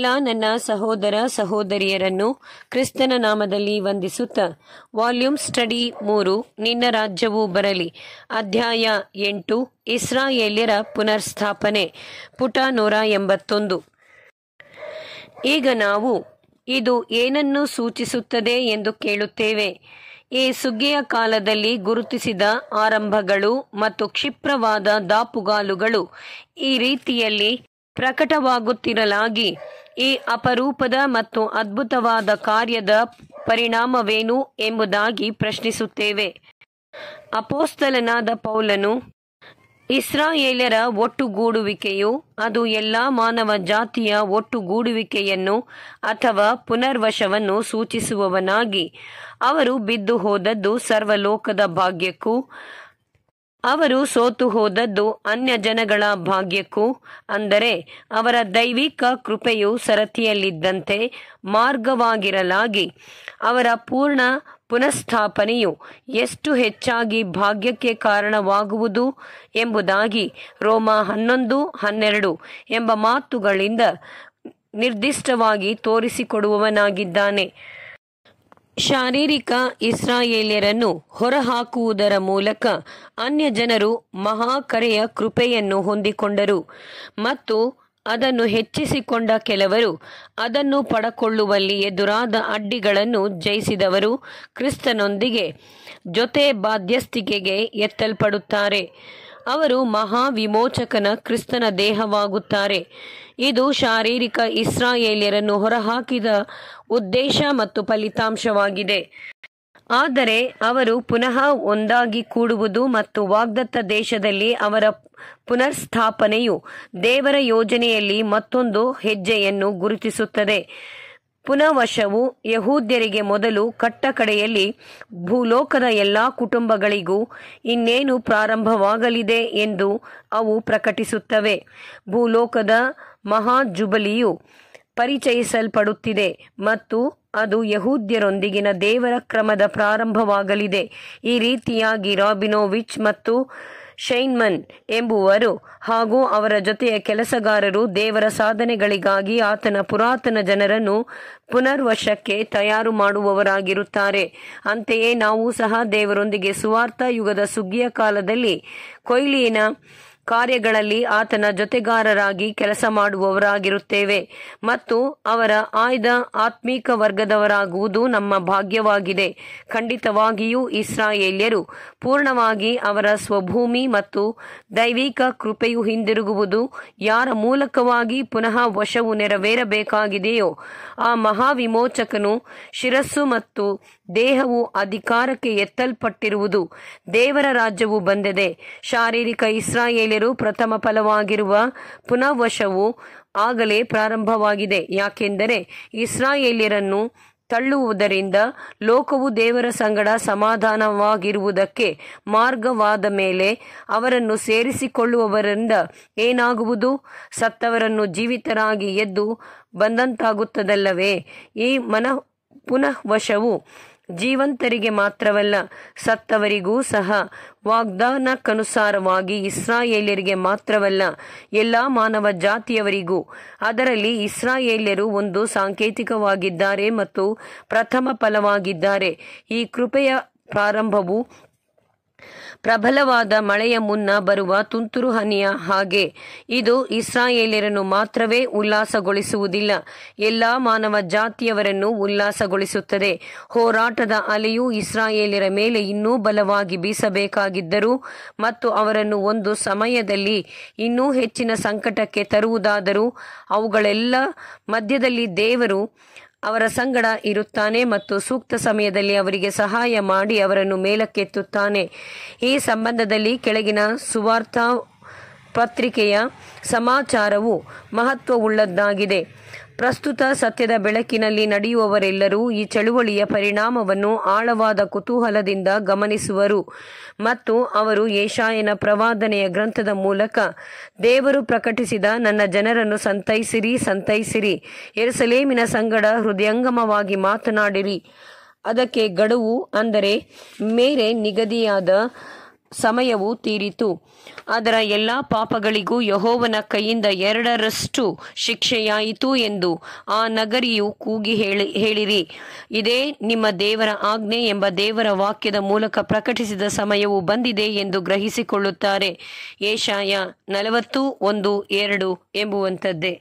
ಎಲ್ಲ ನನ್ನ ಸಹೋದರ ಸಹೋದರಿಯರನ್ನು ಕ್ರಿಸ್ತನ ನಾಮದಲ್ಲಿ ವಂದಿಸುತ್ತ ವಾಲ್ಯೂಮ್ ಸ್ಟಡಿ ಮೂರು ನಿನ್ನ ರಾಜ್ಯವು ಬರಲಿ ಅಧ್ಯಾಯ ಎಂಟು ಇಸ್ರಾಯೇಲ್ಯರ ಪುನರ್ಸ್ಥಾಪನೆ ಪುಟ ನೂರ ಎಂಬತ್ತೊಂದು ಈಗ ನಾವು ಇದು ಏನನ್ನು ಸೂಚಿಸುತ್ತದೆ ಎಂದು ಕೇಳುತ್ತೇವೆ ಈ ಸುಗ್ಗಿಯ ಕಾಲದಲ್ಲಿ ಗುರುತಿಸಿದ ಆರಂಭಗಳು ಮತ್ತು ಕ್ಷಿಪ್ರವಾದ ದಾಪುಗಾಲುಗಳು ಈ ರೀತಿಯಲ್ಲಿ ಪ್ರಕಟವಾಗುತ್ತಿರಲಾಗಿ ಈ ಅಪರೂಪದ ಮತ್ತು ಅದ್ಭುತವಾದ ಕಾರ್ಯದ ಪರಿಣಾಮವೇನು ಎಂಬುದಾಗಿ ಪ್ರಶ್ನಿಸುತ್ತೇವೆ ಅಪೋಸ್ತಲನಾದ ಪೌಲನು ಇಸ್ರಾಯೇಲರ ಒಟ್ಟುಗೂಡುವಿಕೆಯು ಅದು ಎಲ್ಲಾ ಮಾನವ ಜಾತಿಯ ಒಟ್ಟುಗೂಡುವಿಕೆಯನ್ನು ಅಥವಾ ಪುನರ್ವಶವನ್ನು ಸೂಚಿಸುವವನಾಗಿ ಅವರು ಬಿದ್ದು ಹೋದದ್ದು ಸರ್ವಲೋಕದ ಭಾಗ್ಯಕ್ಕೂ ಅವರು ಸೋತು ಹೋದದ್ದು ಅನ್ಯ ಜನಗಳ ಭಾಗ್ಯಕ್ಕೂ ಅಂದರೆ ಅವರ ದೈವಿಕ ಕೃಪೆಯು ಸರತಿಯಲ್ಲಿದ್ದಂತೆ ಮಾರ್ಗವಾಗಿರಲಾಗಿ ಅವರ ಪೂರ್ಣ ಪುನಃಸ್ಥಾಪನೆಯು ಎಷ್ಟು ಹೆಚ್ಚಾಗಿ ಭಾಗ್ಯಕ್ಕೆ ಕಾರಣವಾಗುವುದು ಎಂಬುದಾಗಿ ರೋಮ ಹನ್ನೊಂದು ಹನ್ನೆರಡು ಎಂಬ ಮಾತುಗಳಿಂದ ನಿರ್ದಿಷ್ಟವಾಗಿ ತೋರಿಸಿಕೊಡುವವನಾಗಿದ್ದಾನೆ ಶಾರೀರಿಕ ಇಸ್ರಾಯೇಲ್ಯರನ್ನು ಹೊರಹಾಕುವುದರ ಮೂಲಕ ಅನ್ಯ ಜನರು ಮಹಾಕರೆಯ ಕೃಪೆಯನ್ನು ಹೊಂದಿಕೊಂಡರು ಮತ್ತು ಅದನ್ನು ಹೆಚ್ಚಿಸಿಕೊಂಡ ಕೆಲವರು ಅದನ್ನು ಪಡಕೊಳ್ಳುವಲ್ಲಿ ಎದುರಾದ ಅಡ್ಡಿಗಳನ್ನು ಜಯಿಸಿದವರು ಕ್ರಿಸ್ತನೊಂದಿಗೆ ಜೊತೆ ಬಾಧ್ಯಸ್ಥಿಕೆಗೆ ಎತ್ತಲ್ಪಡುತ್ತಾರೆ ಅವರು ಮಹಾ ವಿಮೋಚಕನ ಕ್ರಿಸ್ತನ ದೇಹವಾಗುತ್ತಾರೆ ಇದು ಶಾರೀರಿಕ ಇಸ್ರಾಯೇಲಿಯರನ್ನು ಹೊರಹಾಕಿದ ಉದ್ದೇಶ ಮತ್ತು ಫಲಿತಾಂಶವಾಗಿದೆ ಆದರೆ ಅವರು ಪುನಃ ಒಂದಾಗಿ ಕೂಡುವುದು ಮತ್ತು ವಾಗ್ದತ್ತ ದೇಶದಲ್ಲಿ ಅವರ ಪುನರ್ಸ್ಥಾಪನೆಯು ದೇವರ ಯೋಜನೆಯಲ್ಲಿ ಮತ್ತೊಂದು ಹೆಜ್ಜೆಯನ್ನು ಗುರುತಿಸುತ್ತದೆ ಪುನವಶವು ಯಹೂದ್ಯರಿಗೆ ಮೊದಲು ಕಟ್ಟ ಕಡೆಯಲ್ಲಿ ಭೂಲೋಕದ ಎಲ್ಲಾ ಕುಟುಂಬಗಳಿಗೂ ಇನ್ನೇನು ಪ್ರಾರಂಭವಾಗಲಿದೆ ಎಂದು ಅವು ಪ್ರಕಟಿಸುತ್ತವೆ ಭೂಲೋಕದ ಮಹಾ ಜುಬಲಿಯು ಪರಿಚಯಿಸಲ್ಪಡುತ್ತಿದೆ ಮತ್ತು ಅದು ಯಹೂದ್ಯರೊಂದಿಗಿನ ದೇವರ ಕ್ರಮದ ಪ್ರಾರಂಭವಾಗಲಿದೆ ಈ ರೀತಿಯಾಗಿ ರಾಬಿನೋವಿಚ್ ಮತ್ತು ಶೈನ್ಮನ್ ಎಂಬುವರು ಹಾಗೂ ಅವರ ಜೊತೆಯ ಕೆಲಸಗಾರರು ದೇವರ ಸಾಧನೆಗಳಿಗಾಗಿ ಆತನ ಪುರಾತನ ಜನರನ್ನು ಪುನರ್ವಶಕ್ಕೆ ತಯಾರು ಮಾಡುವವರಾಗಿರುತ್ತಾರೆ ಅಂತೆಯೇ ನಾವು ಸಹ ದೇವರೊಂದಿಗೆ ಸುವಾರ್ಥ ಯುಗದ ಸುಗ್ಗಿಯ ಕಾಲದಲ್ಲಿ ಕೊಯ್ಲಿನ ಕಾರ್ಯಗಳಲ್ಲಿ ಆತನ ಜೊತೆಗಾರರಾಗಿ ಕೆಲಸ ಮಾಡುವವರಾಗಿರುತ್ತೇವೆ ಮತ್ತು ಅವರ ಆಯ್ದ ಆತ್ಮೀಕ ವರ್ಗದವರಾಗುವುದು ನಮ್ಮ ಭಾಗ್ಯವಾಗಿದೆ ಖಂಡಿತವಾಗಿಯೂ ಇಸ್ರಾಯೇಲ್ಯರು ಪೂರ್ಣವಾಗಿ ಅವರ ಸ್ವಭೂಮಿ ಮತ್ತು ದೈವಿಕ ಕೃಪೆಯು ಹಿಂದಿರುಗುವುದು ಯಾರ ಮೂಲಕವಾಗಿ ಪುನಃ ವಶವು ನೆರವೇರಬೇಕಾಗಿದೆಯೋ ಆ ಮಹಾವಿಮೋಚಕನು ಶಿರಸ್ಸು ಮತ್ತು ದೇಹವು ಅಧಿಕಾರಕ್ಕೆ ಎತ್ತಲ್ಪಟ್ಟಿರುವುದು ದೇವರ ರಾಜ್ಯವು ಬಂದಿದೆ ಶಾರೀರಿಕ ಇಸ್ರಾಯೇಲ್ ಪ್ರಥಮ ಫಲವಾಗಿರುವ ಪುನರ್ವಶವು ಆಗಲೇ ಪ್ರಾರಂಭವಾಗಿದೆ ಯಾಕೆಂದರೆ ಇಸ್ರಾಯೇಲಿಯರನ್ನು ತಳ್ಳುವುದರಿಂದ ಲೋಕವು ದೇವರ ಸಂಗಡ ಸಮಾಧಾನವಾಗಿರುವುದಕ್ಕೆ ಮಾರ್ಗವಾದ ಮೇಲೆ ಅವರನ್ನು ಸೇರಿಸಿಕೊಳ್ಳುವವರಿಂದ ಏನಾಗುವುದು ಸತ್ತವರನ್ನು ಜೀವಿತರಾಗಿ ಎದ್ದು ಬಂದಂತಾಗುತ್ತದಲ್ಲವೇ ಈ ಮನ ಪುನಃವಶವು ಜೀವಂತರಿಗೆ ಮಾತ್ರವಲ್ಲ ಸತ್ತವರಿಗೂ ಸಹ ವಾಗ್ದಾನಕ್ಕನುಸಾರವಾಗಿ ಇಸ್ರಾಯೇಲ್ಯರಿಗೆ ಮಾತ್ರವಲ್ಲ ಎಲ್ಲಾ ಮಾನವ ಜಾತಿಯವರಿಗೂ ಅದರಲ್ಲಿ ಇಸ್ರಾಯೇಲ್ಯರು ಒಂದು ಸಾಂಕೇತಿಕವಾಗಿದ್ದಾರೆ ಮತ್ತು ಪ್ರಥಮ ಫಲವಾಗಿದ್ದಾರೆ ಈ ಕೃಪೆಯ ಪ್ರಾರಂಭವು ಪ್ರಬಲವಾದ ಮಳೆಯ ಮುನ್ನ ಬರುವ ತುಂತುರು ಹನಿಯ ಹಾಗೆ ಇದು ಇಸ್ರಾಯೇಲಿಯರನ್ನು ಮಾತ್ರವೇ ಉಲ್ಲಾಸಗೊಳಿಸುವುದಿಲ್ಲ ಎಲ್ಲಾ ಮಾನವ ಜಾತಿಯವರನ್ನು ಉಲ್ಲಾಸಗೊಳಿಸುತ್ತದೆ ಹೋರಾಟದ ಅಲೆಯು ಇಸ್ರಾಯೇಲರ ಮೇಲೆ ಇನ್ನೂ ಬಲವಾಗಿ ಬೀಸಬೇಕಾಗಿದ್ದರೂ ಮತ್ತು ಅವರನ್ನು ಒಂದು ಸಮಯದಲ್ಲಿ ಇನ್ನೂ ಹೆಚ್ಚಿನ ಸಂಕಟಕ್ಕೆ ತರುವುದಾದರೂ ಅವುಗಳೆಲ್ಲ ಮಧ್ಯದಲ್ಲಿ ದೇವರು ಅವರ ಸಂಗಡ ಇರುತ್ತಾನೆ ಮತ್ತು ಸೂಕ್ತ ಸಮಯದಲ್ಲಿ ಅವರಿಗೆ ಸಹಾಯ ಮಾಡಿ ಅವರನ್ನು ಮೇಲಕ್ಕೆತ್ತುತ್ತಾನೆ ಈ ಸಂಬಂಧದಲ್ಲಿ ಕೆಳಗಿನ ಸುವಾರ್ಥ ಪತ್ರಿಕೆಯ ಸಮಾಚಾರವು ಮಹತ್ವವುಳ್ಳದ್ದಾಗಿದೆ ಪ್ರಸ್ತುತ ಸತ್ಯದ ಬೆಳಕಿನಲ್ಲಿ ನಡೆಯುವವರೆಲ್ಲರೂ ಈ ಚಳುವಳಿಯ ಪರಿಣಾಮವನ್ನು ಆಳವಾದ ಕುತೂಹಲದಿಂದ ಗಮನಿಸುವರು ಮತ್ತು ಅವರು ಏಷಾಯನ ಪ್ರವಾದನೆಯ ಗ್ರಂಥದ ಮೂಲಕ ದೇವರು ಪ್ರಕಟಿಸಿದ ನನ್ನ ಜನರನ್ನು ಸಂತೈಸಿರಿ ಸಂತೈಸಿರಿ ಎರಸಲೇಮಿನ ಸಂಗಡ ಹೃದಯಂಗಮವಾಗಿ ಮಾತನಾಡಿರಿ ಅದಕ್ಕೆ ಗಡುವು ಅಂದರೆ ಮೇರೆ ನಿಗದಿಯಾದ ಸಮಯವು ತೀರಿತು ಅದರ ಎಲ್ಲಾ ಪಾಪಗಳಿಗೂ ಯಹೋವನ ಕೈಯಿಂದ ಎರಡರಷ್ಟು ಶಿಕ್ಷೆಯಾಯಿತು ಎಂದು ಆ ನಗರಿಯು ಕೂಗಿ ಹೇಳಿ ಹೇಳಿರಿ ಇದೇ ನಿಮ್ಮ ದೇವರ ಆಜ್ಞೆ ಎಂಬ ದೇವರ ವಾಕ್ಯದ ಮೂಲಕ ಪ್ರಕಟಿಸಿದ ಸಮಯವು ಬಂದಿದೆ ಎಂದು ಗ್ರಹಿಸಿಕೊಳ್ಳುತ್ತಾರೆ ಏಷಾಯ ನಲವತ್ತು ಒಂದು ಎರಡು ಎಂಬುವಂಥದ್ದೇ